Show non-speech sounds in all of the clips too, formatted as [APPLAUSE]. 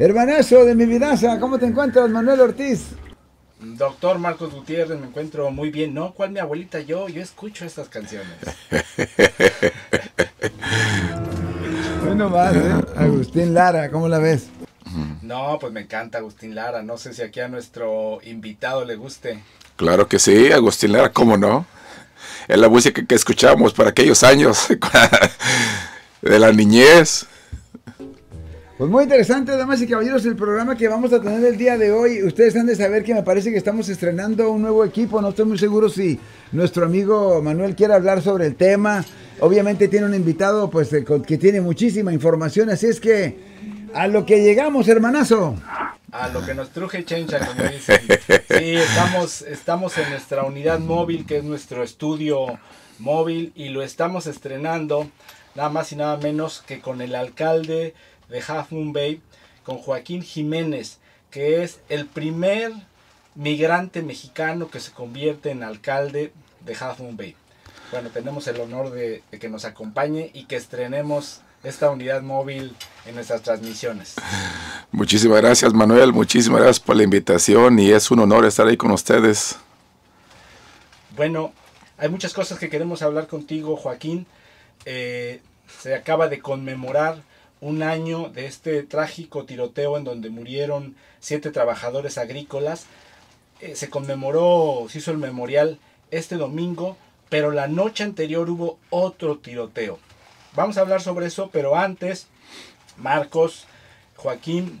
Hermanazo de mi vidaza, ¿cómo te encuentras, Manuel Ortiz? Doctor Marcos Gutiérrez, me encuentro muy bien. No, ¿cuál mi abuelita? Yo, yo escucho estas canciones. [LAUGHS] bueno, más, ¿eh? Agustín Lara, ¿cómo la ves? No, pues me encanta Agustín Lara. No sé si aquí a nuestro invitado le guste. Claro que sí, Agustín Lara, ¿cómo no? Es la música que escuchamos para aquellos años [LAUGHS] de la niñez. Pues muy interesante, damas y caballeros, el programa que vamos a tener el día de hoy. Ustedes han de saber que me parece que estamos estrenando un nuevo equipo. No estoy muy seguro si nuestro amigo Manuel quiere hablar sobre el tema. Obviamente tiene un invitado pues, eh, que tiene muchísima información. Así es que a lo que llegamos, hermanazo. A lo que nos truje Chencha, como dicen. Sí, estamos, estamos en nuestra unidad móvil, que es nuestro estudio móvil, y lo estamos estrenando nada más y nada menos que con el alcalde de Half Moon Bay con Joaquín Jiménez, que es el primer migrante mexicano que se convierte en alcalde de Half Moon Bay. Bueno, tenemos el honor de, que nos acompañe y que estrenemos esta unidad móvil en nuestras transmisiones. Muchísimas gracias Manuel, muchísimas gracias por la invitación y es un honor estar ahí con ustedes. Bueno, hay muchas cosas que queremos hablar contigo Joaquín. Eh, se acaba de conmemorar un año de este trágico tiroteo en donde murieron siete trabajadores agrícolas. Eh, se conmemoró, se hizo el memorial este domingo, pero la noche anterior hubo otro tiroteo. Vamos a hablar sobre eso, pero antes, Marcos, Joaquín,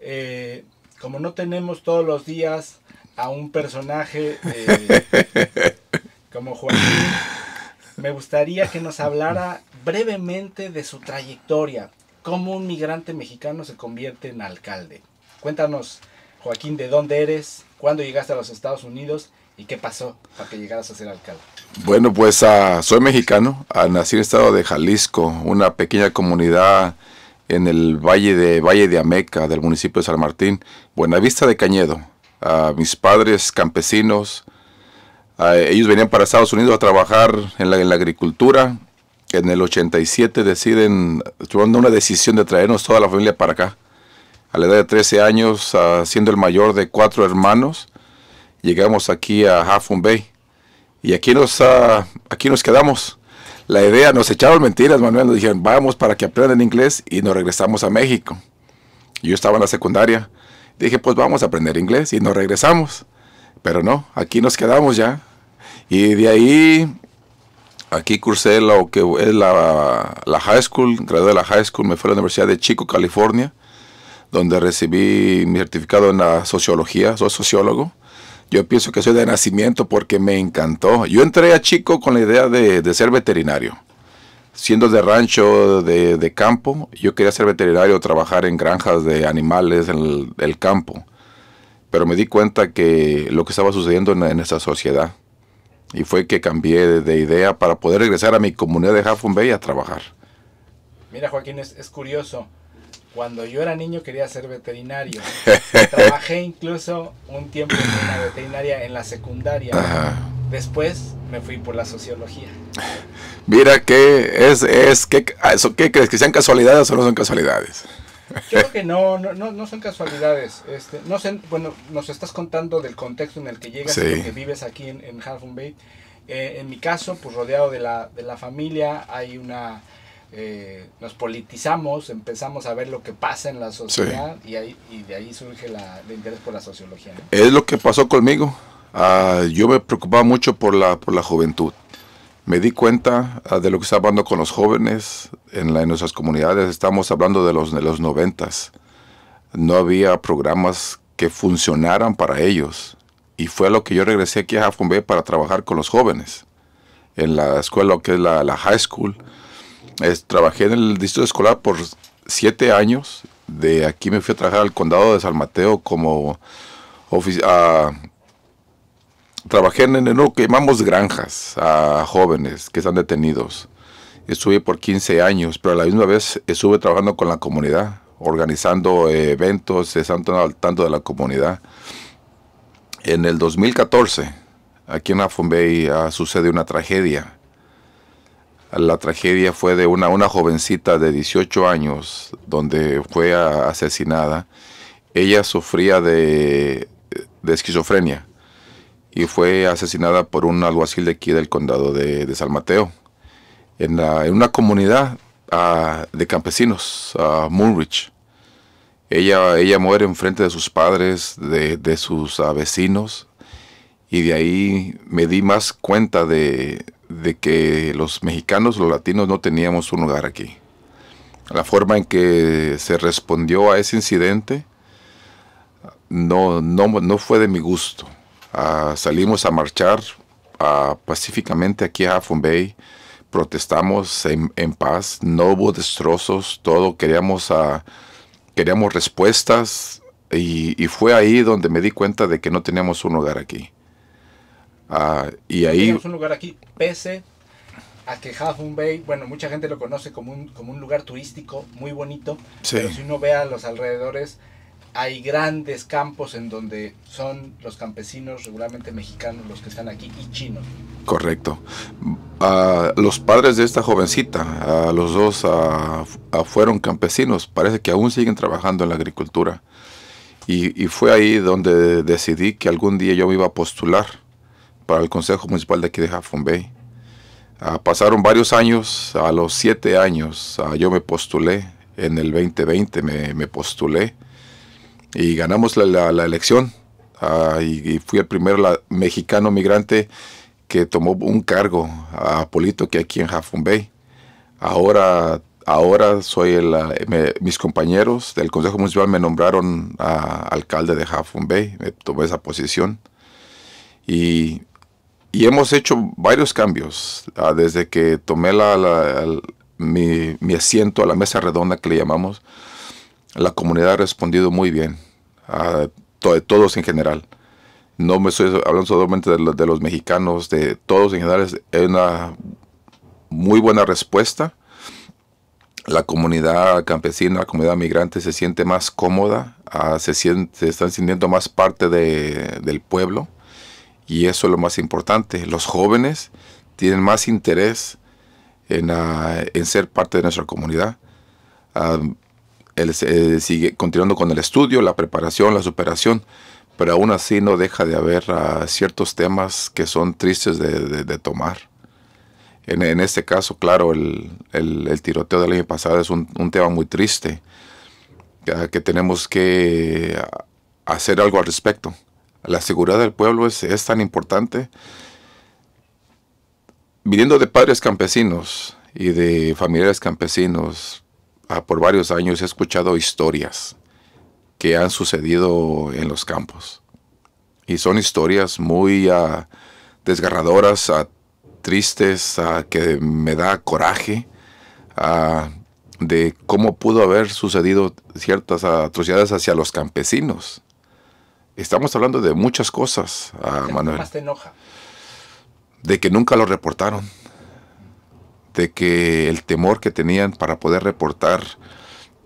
eh, como no tenemos todos los días a un personaje eh, como Joaquín, me gustaría que nos hablara brevemente de su trayectoria cómo un migrante mexicano se convierte en alcalde. Cuéntanos, Joaquín, de dónde eres, cuándo llegaste a los Estados Unidos y qué pasó para que llegaras a ser alcalde. Bueno, pues ah, soy mexicano, ah, nací en el estado de Jalisco, una pequeña comunidad en el valle de, valle de Ameca, del municipio de San Martín, Buenavista de Cañedo. Ah, mis padres campesinos, ellos venían para Estados Unidos a trabajar en la agricultura, en el 87 deciden, tomando una decisión de traernos toda la familia para acá. A la edad de 13 años, ah, siendo el mayor de cuatro hermanos, llegamos aquí a Moon Bay. Y aquí nos, ah, aquí nos quedamos. La idea, nos echaron mentiras, Manuel, nos dijeron, vamos para que aprendan inglés y nos regresamos a México. Yo estaba en la secundaria. Dije, pues vamos a aprender inglés y nos regresamos. Pero no, aquí nos quedamos ya. Y de ahí aquí cursé lo que es la, high school, gradué de la high school, me fui a la Universidad de Chico, California, donde recibí mi certificado en la sociología, soy sociólogo. Yo pienso que soy de nacimiento porque me encantó. Yo entré a Chico con la idea de, ser veterinario. Siendo de rancho, de, campo, yo quería ser veterinario, trabajar en granjas de animales, en el, campo. Pero me di cuenta que lo que estaba sucediendo en, en esa sociedad, y fue que cambié de idea para poder regresar a mi comunidad de Half Bay a trabajar. Mira, Joaquín, es, curioso cuando yo era niño quería ser veterinario. [LAUGHS] Trabajé incluso un tiempo en la veterinaria en la secundaria. Después me fui por la sociología. Mira qué es, es que ¿qué crees? ¿Que sean casualidades o no son casualidades? Yo creo que no, no, no, son casualidades. Este, no sé, bueno, nos estás contando del contexto en el que llegas en y que vives aquí en, en Bay. Eh, en mi caso, pues rodeado de la, familia, hay una... Eh, nos politizamos, empezamos a ver lo que pasa en la sociedad y, ahí, y de ahí surge el interés por la sociología. Es lo que pasó conmigo. Ah, yo me preocupaba mucho por la, por la juventud me di cuenta ah, de lo que estaba hablando con los jóvenes en, nuestras comunidades. Estamos hablando de los, de los noventas. No había programas que funcionaran para ellos. Y fue lo que yo regresé aquí a Halfon para trabajar con los jóvenes. En la escuela que es la, la high school. trabajé en el distrito escolar por siete años. De aquí me fui a trabajar al condado de San Mateo como oficial... Ah, trabajé en, enero granjas a jóvenes que están detenidos. Estuve por 15 años, pero a la misma vez estuve trabajando con la comunidad, organizando eventos, estando al tanto de la comunidad. En el 2014, aquí en Afumbey ah, sucede una tragedia. La tragedia fue de una, una jovencita de 18 años, donde fue asesinada. Ella sufría de, de esquizofrenia y fue asesinada por un alguacil de aquí del condado de, San Mateo, en, una comunidad ah, de campesinos, a ah, Moonridge. Ella, ella muere enfrente de sus padres, de, sus ah, vecinos, y de ahí me di más cuenta de, que los mexicanos, los latinos, no teníamos un lugar aquí. La forma en que se respondió a ese incidente no, no, no fue de mi gusto. Ah, salimos a marchar ah, pacíficamente aquí a Half Bay, protestamos en, paz, no hubo destrozos, todo queríamos, ah, queríamos respuestas y, fue ahí donde me di cuenta de que no teníamos un lugar aquí. y ahí... Teníamos un lugar aquí, pese a que Half Bay, bueno, mucha gente lo conoce como un, como un lugar turístico muy bonito, pero si uno ve a los alrededores, hay grandes campos en donde son los campesinos regularmente mexicanos los que están aquí y chinos. Correcto. los padres de esta jovencita, los dos fueron campesinos, parece que aún siguen trabajando en la agricultura. Y, fue ahí donde decidí que algún día yo me iba a postular para el Consejo Municipal de aquí de Halfon ah, Bay. pasaron varios años, a los siete años ah, yo me postulé, en el 2020 me, me postulé y ganamos la, elección. Ah, y, fui el primer mexicano migrante que tomó un cargo a Polito que aquí en Halfon Bay. Ahora, ahora soy el, mis compañeros del Consejo Municipal me nombraron a, alcalde de Halfon Bay, me tomé esa posición. Y, y hemos hecho varios cambios ah, desde que tomé la, mi, mi asiento a la mesa redonda que le llamamos la comunidad ha respondido muy bien, a todos en general. No me estoy hablando solamente de, los mexicanos, de todos en general. Es una muy buena respuesta. La comunidad campesina, la comunidad migrante se siente más cómoda, ah, se, siente, están sintiendo más parte de, del pueblo y eso es lo más importante. Los jóvenes tienen más interés en, ah, ser parte de nuestra comunidad. Ah, él eh, sigue continuando con el estudio, la preparación, la superación, pero aún así no deja de haber ah, ciertos temas que son tristes de, tomar. En, este caso, claro, el, tiroteo del año pasado es un, tema muy triste, que tenemos que ah, hacer algo al respecto. La seguridad del pueblo es, es tan importante. Viniendo de padres campesinos y de familiares campesinos, Ah, por varios años he escuchado historias que han sucedido en los campos. Y son historias muy ah, desgarradoras, ah, tristes, que me da coraje de cómo pudo haber sucedido ciertas atrocidades hacia los campesinos. Estamos hablando de muchas cosas, Manuel. enoja? De que nunca lo reportaron de que el temor que tenían para poder reportar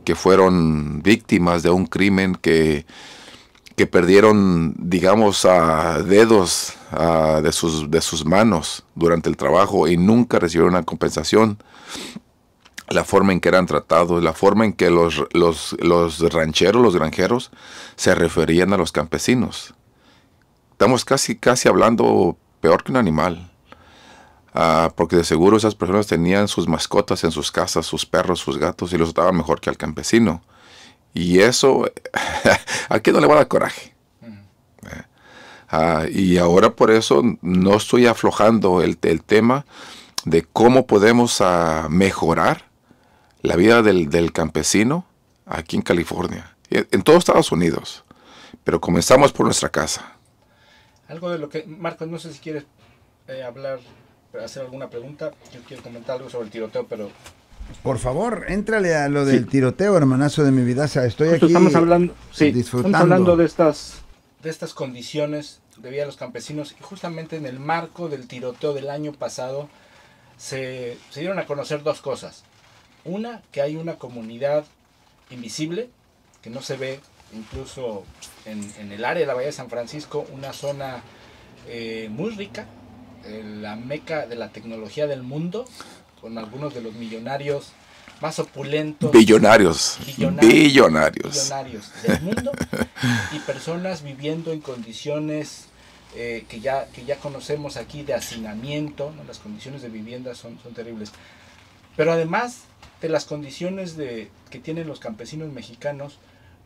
que fueron víctimas de un crimen que, que perdieron, digamos, a dedos de, sus, de sus manos durante el trabajo y nunca recibieron una compensación. La forma en que eran tratados, la forma en que los, los, los rancheros, los granjeros, se referían a los campesinos. Estamos casi, casi hablando peor que un animal. Ah, porque de seguro esas personas tenían sus mascotas en sus casas, sus perros, sus gatos, y los trataban mejor que al campesino. Y eso, [LAUGHS] ¿a quién no le va a dar coraje? Eh, ah, y ahora por eso no estoy aflojando el, tema de cómo podemos ah, mejorar la vida del, campesino aquí en California, en, todos Estados Unidos. Pero comenzamos por nuestra casa. Algo de lo que, Marcos, no sé si quieres eh, hablar hacer alguna pregunta. Yo quiero comentar algo sobre el tiroteo, pero... Por favor, éntrale a lo del tiroteo, hermanazo de mi vida. sea, Estoy aquí estamos hablando, disfrutando. Estamos hablando de estas... De estas condiciones de vida de los campesinos. Y justamente en el marco del tiroteo del año pasado se, se dieron a conocer dos cosas. Una, que hay una comunidad invisible, que no se ve incluso en, el área de la Bahía de San Francisco, una zona eh, muy rica la meca de la tecnología del mundo, con algunos de los millonarios más opulentos. Billonarios. Billonarios. Billonarios, del mundo. y personas viviendo en condiciones eh, que, ya, que ya conocemos aquí de hacinamiento. Las condiciones de vivienda son, son terribles. Pero además de las condiciones de, que tienen los campesinos mexicanos,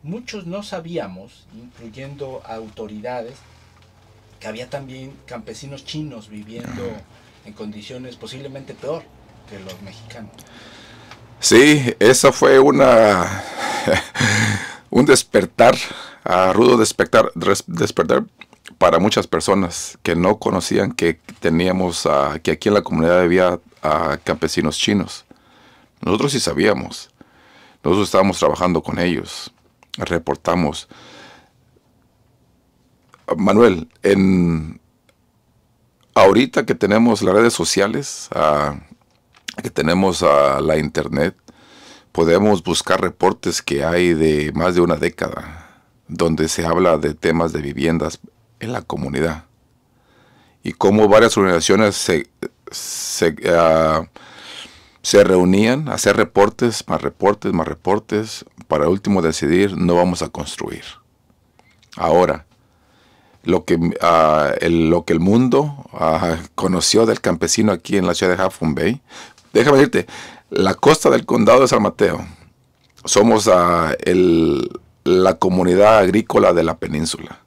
muchos no sabíamos, incluyendo autoridades, que había también campesinos chinos viviendo en condiciones posiblemente peor que los mexicanos. Sí, esa fue una [LAUGHS] un despertar, a rudo despertar, despertar para muchas personas que no conocían que teníamos, a ah, que aquí en la comunidad había a ah, campesinos chinos. Nosotros sí sabíamos. Nosotros estábamos trabajando con ellos, reportamos. Manuel, en ahorita que tenemos las redes sociales, ah, que tenemos ah, la internet, podemos buscar reportes que hay de más de una década, donde se habla de temas de viviendas en la comunidad y cómo varias organizaciones se, se ah, reunían a hacer reportes, más reportes, más reportes, para último decidir no vamos a construir. Ahora, lo que, ah, el, lo que el mundo ah, conoció del campesino aquí en la ciudad de Half Bay. Déjame decirte, la costa del condado de San Mateo, somos ah, la comunidad agrícola de la península.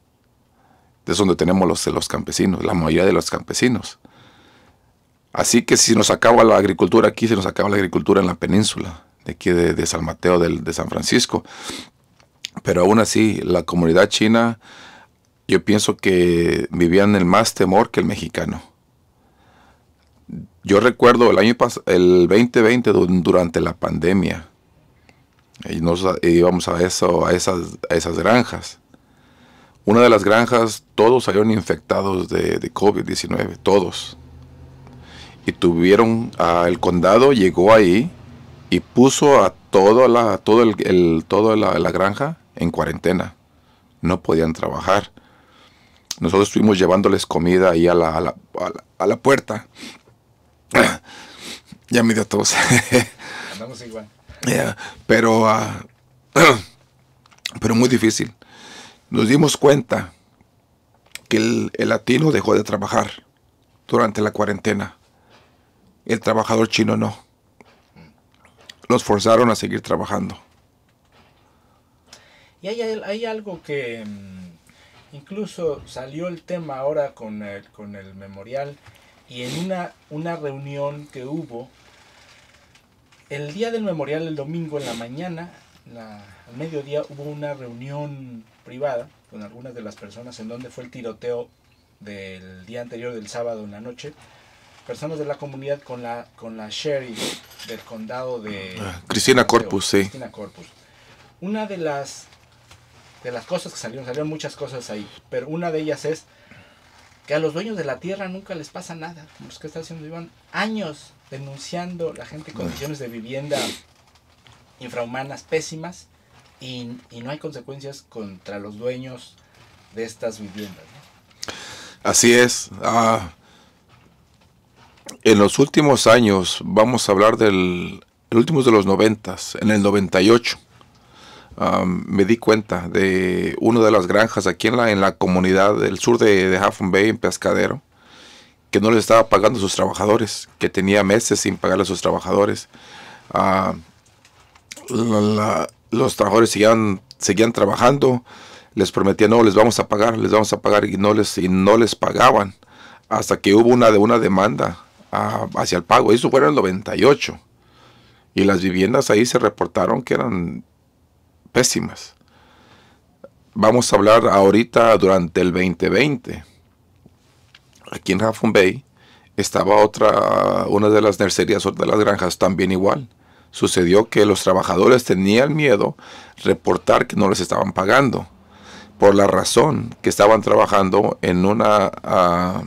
Es donde tenemos los, los campesinos, la mayoría de los campesinos. Así que si nos acaba la agricultura aquí, se nos acaba la agricultura en la península, de aquí de, San Mateo, de, de San Francisco. Pero aún así, la comunidad china yo pienso que vivían el más temor que el mexicano. Yo recuerdo el año el 2020 durante la pandemia. Y nos eh, íbamos a a esas, esas granjas. Una de las granjas, todos salieron infectados de, COVID-19, todos. Y tuvieron, el condado llegó ahí y puso a toda todo el, la granja en cuarentena. No podían trabajar nosotros estuvimos llevándoles comida ahí a la, a la, a la, puerta. ya me dio tos. [LAUGHS] Andamos igual. pero, ah, [CLEARS THROAT] pero muy difícil. Nos dimos cuenta que el, latino dejó de trabajar durante la cuarentena. El trabajador chino no. Los forzaron a seguir trabajando. Y hay, hay algo que mm, Incluso salió el tema ahora con el, con el memorial y en una, una reunión que hubo, el día del memorial, el domingo en la mañana, la, al mediodía hubo una reunión privada con algunas de las personas en donde fue el tiroteo del día anterior, del sábado en la noche. Personas de la comunidad con la, con la sheriff del condado de... Ah, Cristina Corpus, sí. Cristina Corpus. Una de las de las cosas que salieron, salieron muchas cosas ahí, pero una de ellas es que a los dueños de la tierra nunca les pasa nada. Los que están haciendo, llevan años denunciando la gente condiciones de vivienda infrahumanas pésimas y, no hay consecuencias contra los dueños de estas viviendas. Así es. Ah, en los últimos años, vamos a hablar del último de los noventas, en el 98 me di cuenta de una de las granjas aquí en la, en la comunidad del sur de, de Bay, en Pescadero, que no les estaba pagando a sus trabajadores, que tenía meses sin pagar a sus trabajadores. Ah, los trabajadores seguían, seguían trabajando, les prometían, no, les vamos a pagar, les vamos a pagar, y no les, no les pagaban, hasta que hubo una, una demanda ah, hacia el pago. Eso fue en el 98. Y las viviendas ahí se reportaron que eran pésimas. Vamos a hablar ahorita durante el 2020. Aquí en Raffon Bay estaba otra, una de las nercerías, otra de las granjas, también igual. Sucedió que los trabajadores tenían miedo reportar que no les estaban pagando por la razón que estaban trabajando en una ah,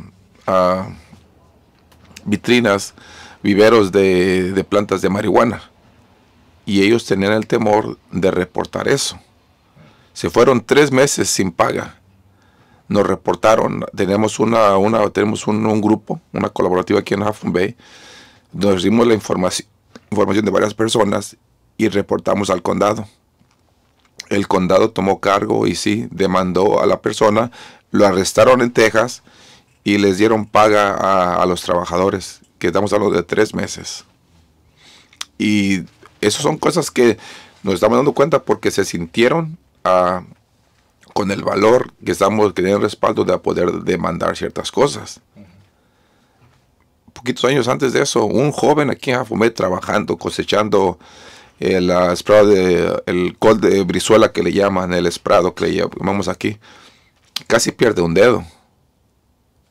ah, vitrinas, viveros de plantas de marihuana y ellos tenían el temor de reportar eso. Se fueron tres meses sin paga. Nos reportaron, tenemos, una, una, tenemos un, grupo, una colaborativa aquí en Bay, nos dimos la información, de varias personas y reportamos al condado. El condado tomó cargo y sí, demandó a la persona, lo arrestaron en Texas y les dieron paga a, los trabajadores, que estamos hablando de tres meses. Y esas son cosas que nos estamos dando cuenta porque se sintieron ah, con el valor que estamos teniendo respaldo de poder demandar ciertas cosas. Poquitos años antes de eso, un joven aquí en Afumé trabajando, cosechando el eh, el col de Brizuela que le llaman, el esprado que le llamamos aquí, casi pierde un dedo.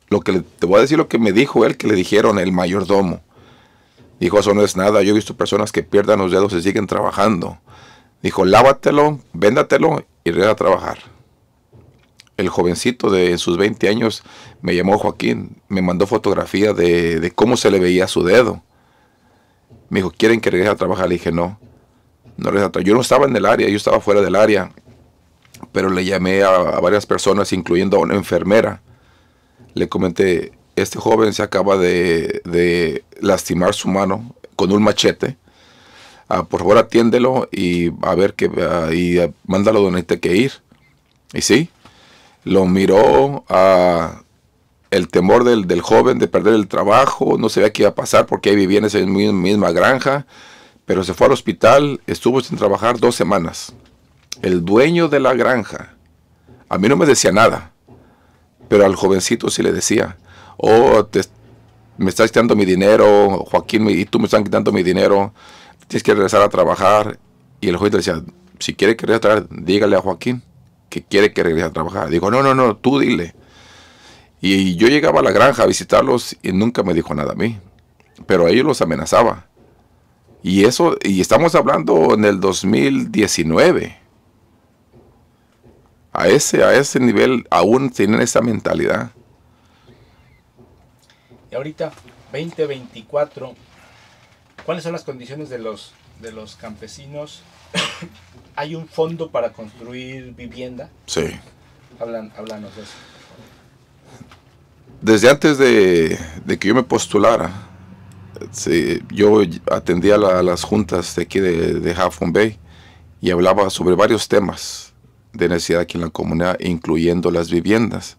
Lo que te voy a decir lo que me dijo él, que le dijeron el mayordomo. Dijo, eso no es nada. Yo he visto personas que pierdan los dedos y siguen trabajando. Dijo, lávatelo, véndatelo y regresa a trabajar. El jovencito de sus 20 años me llamó Joaquín, me mandó fotografía de, de cómo se le veía su dedo. Me dijo, ¿quieren que regrese a trabajar? Le dije, no. no Yo no estaba en el área, yo estaba fuera del área. Pero le llamé a, a varias personas, incluyendo a una enfermera. Le comenté, este joven se acaba de, lastimar su mano con un machete. Ah, por favor atiéndelo y a ver que ah, y mándalo donde tenga que ir. Y sí, lo miró ah, el temor del, del, joven de perder el trabajo, no sabía qué iba a pasar porque ahí vivía en esa misma granja, pero se fue al hospital, estuvo sin trabajar dos semanas. El dueño de la granja, a mí no me decía nada, pero al jovencito sí le decía, oh, te, me estás quitando mi dinero, Joaquín y tú me están quitando mi dinero, tienes que regresar a trabajar. Y el juez decía, si quiere que regrese a trabajar, dígale a Joaquín que quiere que regrese a trabajar. Digo, no, no, no, tú dile. Y yo llegaba a la granja a visitarlos y nunca me dijo nada a mí. Pero a ellos los amenazaba. Y eso, y estamos hablando en el 2019. A ese, a ese nivel aún tienen esa mentalidad ahorita, 2024, ¿cuáles son las condiciones de los, de los campesinos? [COUGHS] ¿Hay un fondo para construir vivienda? Sí. Hablan, de eso. Desde antes de, que yo me postulara, yo atendía a las juntas de aquí de, de Bay y hablaba sobre varios temas de necesidad aquí en la comunidad, incluyendo las viviendas.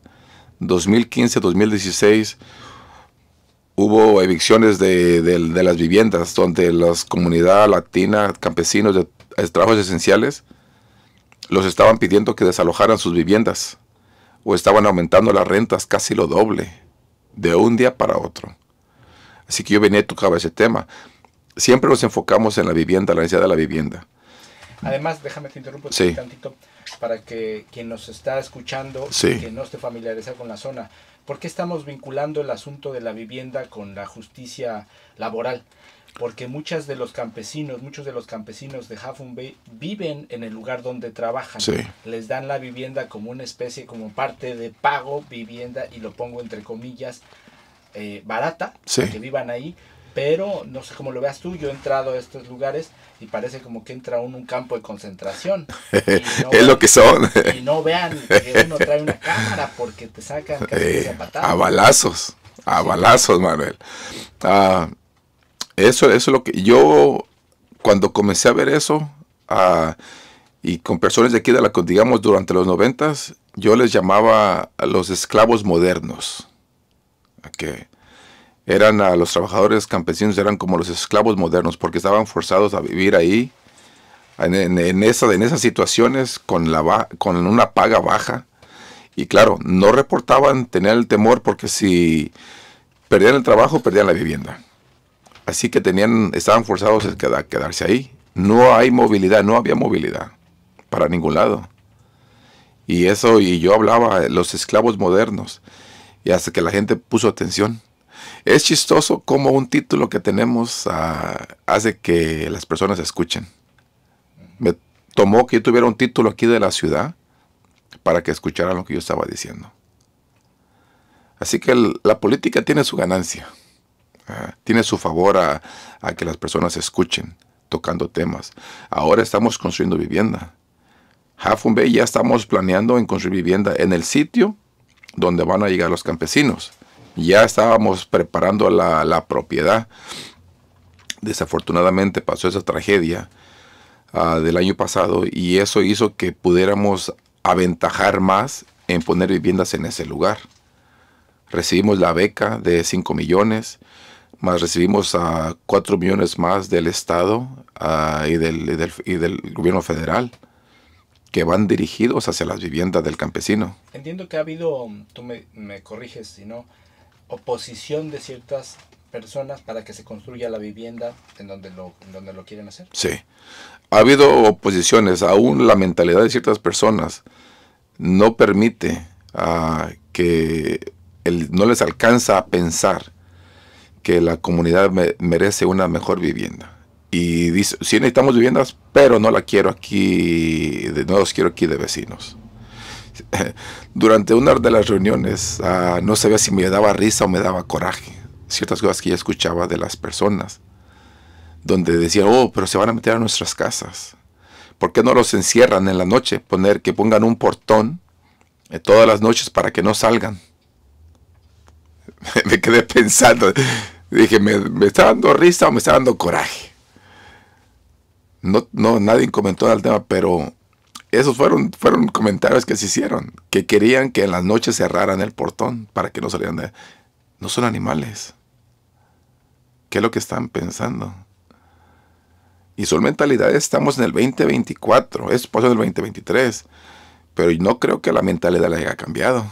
2015-2016 hubo evicciones de, de, las viviendas donde las comunidades latinas, campesinos de, trabajos esenciales, los estaban pidiendo que desalojaran sus viviendas o estaban aumentando las rentas casi lo doble de un día para otro. Así que yo venía y tocaba ese tema. Siempre nos enfocamos en la vivienda, la necesidad de la vivienda. Además, déjame te interrumpo un tantito para que quien nos está escuchando, sí. que no esté familiarizado con la zona, ¿Por qué estamos vinculando el asunto de la vivienda con la justicia laboral? Porque muchas de los campesinos, muchos de los campesinos de Hafun viven en el lugar donde trabajan. Les dan la vivienda como una especie, como parte de pago, vivienda, y lo pongo entre comillas, eh, barata, que vivan ahí, pero no sé cómo lo veas tú, yo he entrado a estos lugares y parece como que entra uno un campo de concentración. [LAUGHS] es lo que son. Y no vean que uno trae una cámara porque te sacan casi eh, a balazos, a balazos, Manuel. Ah, eso, es lo que yo cuando comencé a ver eso ah, y con personas de aquí de la digamos durante los noventas, yo les llamaba a los esclavos modernos. qué? eran a los trabajadores campesinos, eran como los esclavos modernos, porque estaban forzados a vivir ahí, en, esa, en esas situaciones, con, la, con una paga baja. Y claro, no reportaban, tenían el temor, porque si perdían el trabajo, perdían la vivienda. Así que tenían, estaban forzados a quedarse ahí. No hay movilidad, no había movilidad para ningún lado. Y eso, y yo hablaba, eh, los esclavos modernos, y hasta que la gente puso atención es chistoso como un título que tenemos ah, hace que las personas escuchen. Me tomó que yo tuviera un título aquí de la ciudad para que escucharan lo que yo estaba diciendo. Así que la política tiene su ganancia, ah, tiene su favor a, que las personas escuchen tocando temas. Ahora estamos construyendo vivienda. Half ya estamos planeando en construir vivienda en el sitio donde van a llegar los campesinos. Ya estábamos preparando la, la propiedad. Desafortunadamente pasó esa tragedia ah, del año pasado y eso hizo que pudiéramos aventajar más en poner viviendas en ese lugar. Recibimos la beca de 5 millones, más recibimos a 4 millones más del Estado ah, y, del, gobierno federal que van dirigidos hacia las viviendas del campesino. Entiendo que ha habido, tú me, me corriges si no, oposición de ciertas personas para que se construya la vivienda en donde lo, donde lo quieren hacer. Sí. Ha habido oposiciones, aún la mentalidad de ciertas personas no permite ah, que no les alcanza a pensar que la comunidad merece una mejor vivienda. Y dice, sí necesitamos viviendas, pero no la quiero aquí, no los quiero aquí de vecinos. [LAUGHS] durante una de las reuniones ah, no sabía si me daba risa o me daba coraje. Ciertas cosas que ya escuchaba de las personas, donde decía, oh, pero se van a meter a nuestras casas. ¿Por qué no los encierran en la noche? Poner que pongan un portón eh, todas las noches para que no salgan. [LAUGHS] me quedé pensando, dije, ¿me, está dando risa o me está dando coraje? No, no, nadie comentó el tema, pero esos fueron, fueron comentarios que se hicieron, que querían que en las noches cerraran el portón para que no salieran de... No son animales. ¿Qué es lo que están pensando? Y son mentalidades, estamos en el 2024, pasó en el 2023, pero no creo que la mentalidad haya cambiado.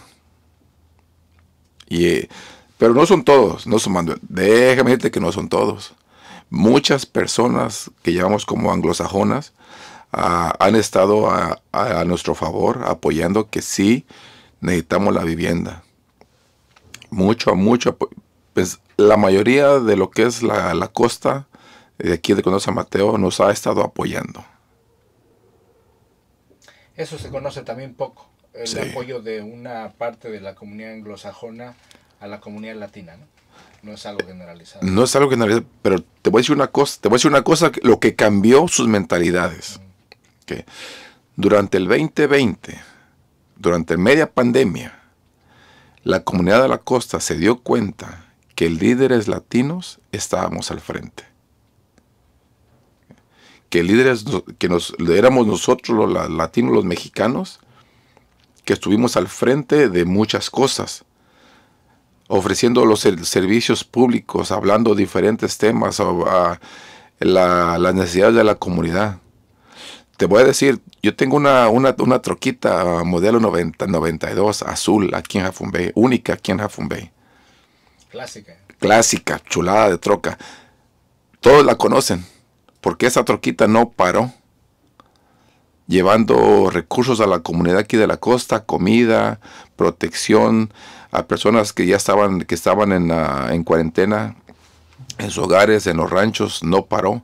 Eh, pero no son todos, no son, déjame decirte que no son todos. Muchas personas que llamamos como anglosajonas, han estado a, nuestro favor apoyando que sí necesitamos la vivienda. Mucho, mucho. Pues la mayoría de lo que es la, costa de aquí de San Mateo nos ha estado apoyando. Eso se conoce también poco, el apoyo de una parte de la comunidad anglosajona a la comunidad latina, ¿no? No es algo generalizado. No es algo generalizado, pero te voy a decir una cosa, te voy a decir una cosa, lo que cambió sus mentalidades que durante el 2020, durante media pandemia, la comunidad de la costa se dio cuenta que líderes latinos estábamos al frente. Que líderes que nos, éramos nosotros los latinos, los mexicanos, que estuvimos al frente de muchas cosas, ofreciendo los servicios públicos, hablando diferentes temas, a, las necesidades de la comunidad te voy a decir, yo tengo una, troquita modelo 90, 92 azul aquí en Halfon única aquí en Halfon Clásica. Clásica, chulada de troca. Todos la conocen, porque esa troquita no paró llevando recursos a la comunidad aquí de la costa, comida, protección a personas que ya estaban, que estaban en, ah, cuarentena, en sus hogares, en los ranchos, no paró.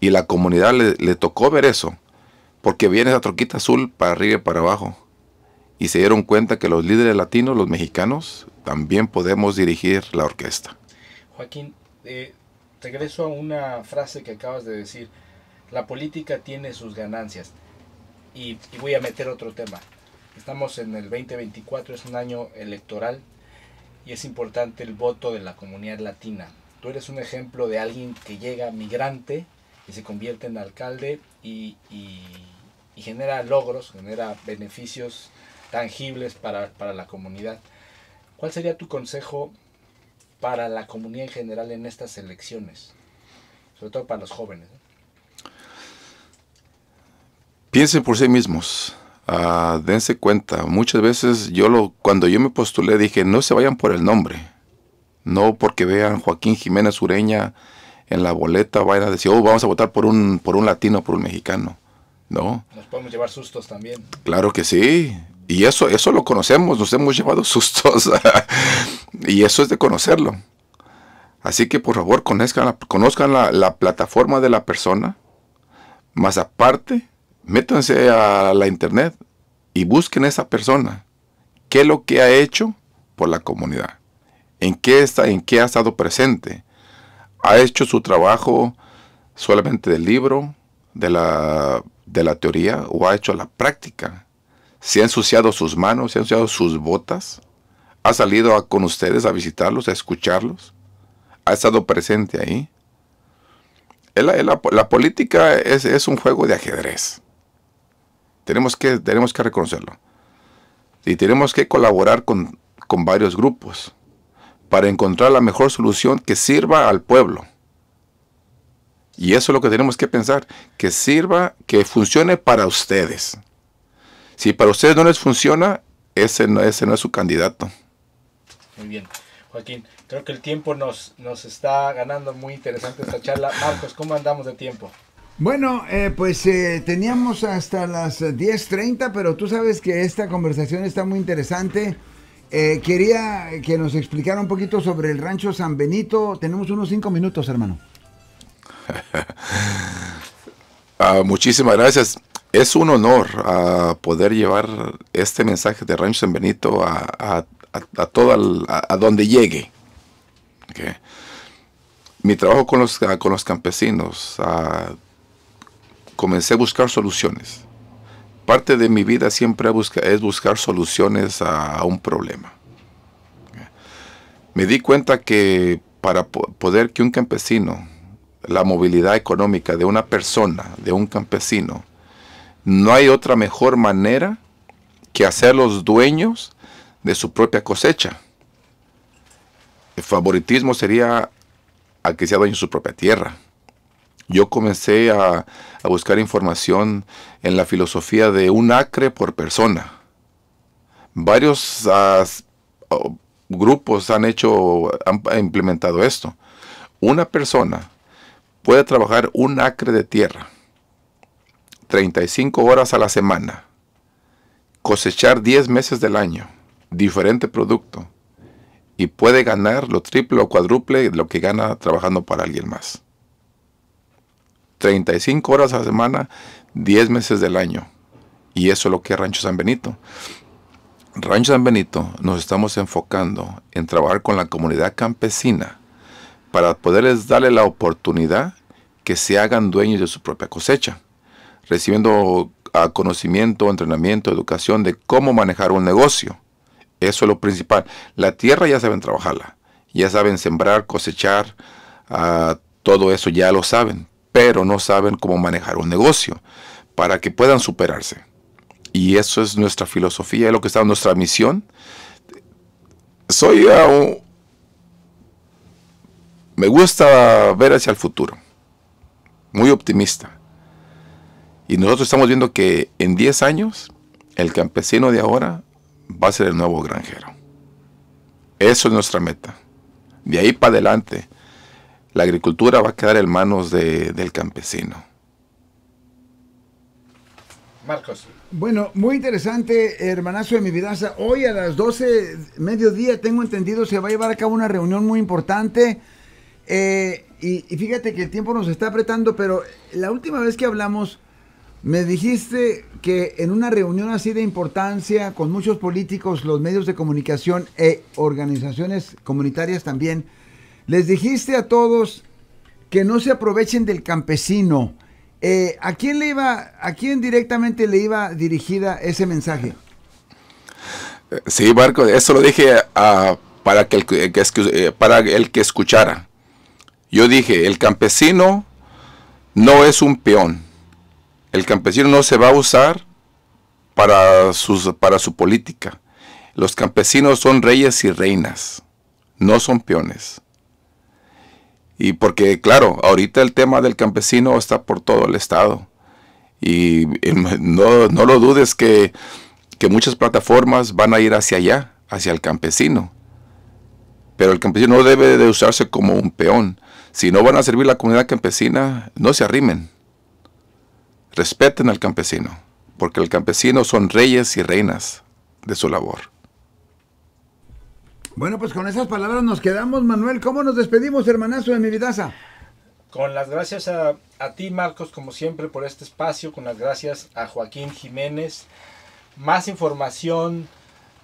Y la comunidad le tocó ver eso porque viene esa troquita azul para arriba y para abajo. Y se dieron cuenta que los líderes latinos, los mexicanos, también podemos dirigir la orquesta. Joaquín, eh, regreso a una frase que acabas de decir. La política tiene sus ganancias. Y, y voy a meter otro tema. Estamos en el 2024, es un año electoral y es importante el voto de la comunidad latina. Tú eres un ejemplo de alguien que llega migrante y se convierte en alcalde y, genera logros, genera beneficios tangibles para, la comunidad. ¿Cuál sería tu consejo para la comunidad en general en estas elecciones? Sobre todo para los jóvenes. Piensen por sí mismos. Ah, dense cuenta. Muchas veces yo lo, cuando yo me postulé dije, no se vayan por el nombre. No porque vean Joaquín Jiménez Ureña en la boleta vayan a decir, oh, vamos a votar por un, por un latino, por un mexicano. ¿No? Nos podemos llevar sustos también. Claro que sí. Y eso, eso lo conocemos, nos hemos llevado [LAUGHS] sustos. y eso es de conocerlo. Así que por favor conozcan, la, conozcan la, plataforma de la persona. Más aparte, métanse a la internet y busquen a esa persona. ¿Qué es lo que ha hecho por la comunidad? ¿En qué, está, ¿En qué ha estado presente? ha hecho su trabajo solamente del libro, de la, teoría, o ha hecho la práctica. Se ha ensuciado sus manos, se ha ensuciado sus botas, ha salido con ustedes a visitarlos, a escucharlos, ha estado presente ahí. La, política es, un juego de ajedrez. Tenemos que, tenemos que reconocerlo. Y tenemos que colaborar con, con varios grupos para encontrar la mejor solución que sirva al pueblo. Y eso es lo que tenemos que pensar, que sirva, que funcione para ustedes. Si para ustedes no les funciona, ese no, ese no es su candidato. Muy bien. Joaquín, creo que el tiempo nos, está ganando muy interesante esta charla. Marcos, ¿cómo andamos de tiempo? Bueno, eh, pues eh, teníamos hasta las 10.30, pero tú sabes que esta conversación está muy interesante. Eh, quería que nos explicara un poquito sobre el rancho San Benito. Tenemos unos cinco minutos, hermano. [LAUGHS] Ah, muchísimas gracias. Es un honor ah, poder llevar este mensaje de Rancho San Benito a, toda a, donde llegue. Mi trabajo con los, ah, con los campesinos, comencé a buscar soluciones parte de mi vida siempre es buscar soluciones a, un problema. Me di cuenta que para poder que un campesino, la movilidad económica de una persona, de un campesino, no hay otra mejor manera que hacerlos dueños de su propia cosecha. El favoritismo sería a que sea dueño de su propia tierra. Yo comencé a, buscar información en la filosofía de un acre por persona. Varios grupos han hecho, han implementado esto. Una persona puede trabajar un acre de tierra, 35 horas a la semana, cosechar 10 meses del año, diferente producto, y puede ganar lo triple o cuádruple lo que gana trabajando para alguien más. 35 horas a la semana, 10 meses del año. Y eso es lo que es Rancho San Benito. Rancho San Benito nos estamos enfocando en trabajar con la comunidad campesina para poderles darle la oportunidad que se hagan dueños de su propia cosecha, recibiendo conocimiento, entrenamiento, educación de cómo manejar un negocio. Eso es lo principal. La tierra ya saben trabajarla, ya saben sembrar, cosechar, ah, todo eso ya lo saben, pero no saben cómo manejar un negocio para que puedan superarse. Y eso es nuestra filosofía, es lo que está en nuestra misión. Soy uh, me gusta ver hacia el futuro, muy optimista. Y nosotros estamos viendo que en 10 años el campesino de ahora va a ser el nuevo granjero. Eso es nuestra meta. De ahí para adelante la agricultura va a quedar en manos de, del campesino. Marcos. Bueno, muy interesante, hermanazo de mi vida. Hoy a las 12, mediodía, tengo entendido, se va a llevar a cabo una reunión muy importante. Eh, y, fíjate que el tiempo nos está apretando, pero la última vez que hablamos, me dijiste que en una reunión así de importancia, con muchos políticos, los medios de comunicación e organizaciones comunitarias también, les dijiste a todos que no se aprovechen del campesino. Eh, ¿A quién le iba, a directamente le iba dirigida ese mensaje? Eh, sí, Marco, eso lo dije para, que el, que, eh, para el que escuchara. Yo dije, el campesino no es un peón. El campesino no se va a usar para, sus, para su política. Los campesinos son reyes y reinas, no son peones. Y porque, claro, ahorita el tema del campesino está por todo el estado. Y, no, lo dudes que, que muchas plataformas van a ir hacia allá, hacia el campesino. Pero el campesino no debe de usarse como un peón. Si no van a servir la comunidad campesina, no se arrimen. Respeten al campesino, porque el campesino son reyes y reinas de su labor. Bueno, pues con esas palabras nos quedamos, Manuel. ¿Cómo nos despedimos, hermanazo de mi vidaza? Con las gracias a, ti, Marcos, como siempre, por este espacio. Con las gracias a Joaquín Jiménez. Más información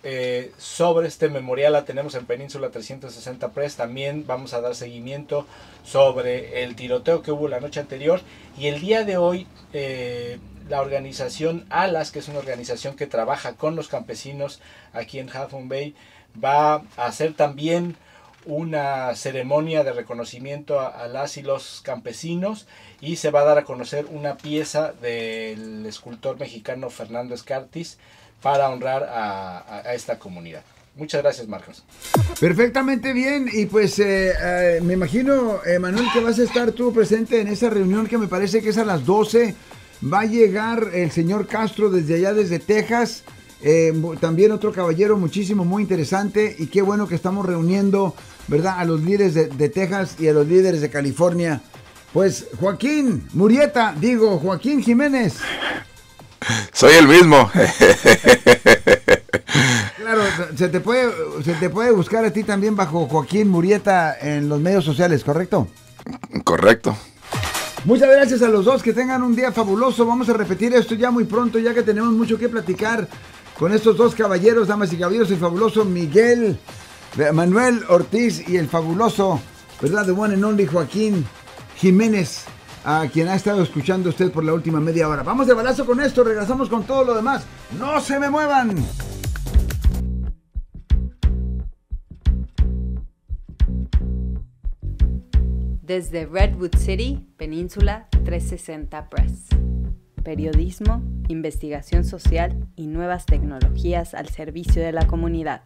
eh, sobre este memorial la tenemos en Península 360 Press. También vamos a dar seguimiento sobre el tiroteo que hubo la noche anterior. Y el día de hoy, eh, la organización ALAS, que es una organización que trabaja con los campesinos aquí en Half Bay, va a hacer también una ceremonia de reconocimiento a, las y los campesinos y se va a dar a conocer una pieza del escultor mexicano Fernando Escartis para honrar a, esta comunidad. Muchas gracias, Marcos. Perfectamente bien. Y pues eh, eh, me imagino, eh, Manuel, que vas a estar tú presente en esa reunión que me parece que es a las 12. Va a llegar el señor Castro desde allá, desde Texas. Eh, también otro caballero muchísimo, muy interesante y qué bueno que estamos reuniendo, ¿verdad? A los líderes de, Texas y a los líderes de California. Pues Joaquín Murieta, digo, Joaquín Jiménez. Soy el mismo. Claro, se te puede, se te puede buscar a ti también bajo Joaquín Murieta en los medios sociales, ¿correcto? Correcto. Muchas gracias a los dos, que tengan un día fabuloso. Vamos a repetir esto ya muy pronto, ya que tenemos mucho que platicar con estos dos caballeros, damas y caballeros, el fabuloso Miguel eh, Manuel Ortiz y el fabuloso, ¿verdad? The one and only Joaquín Jiménez, a quien ha estado escuchando usted por la última media hora. Vamos de balazo con esto, regresamos con todo lo demás. ¡No se me muevan! Desde Redwood City, Península 360 Press periodismo, investigación social y nuevas tecnologías al servicio de la comunidad.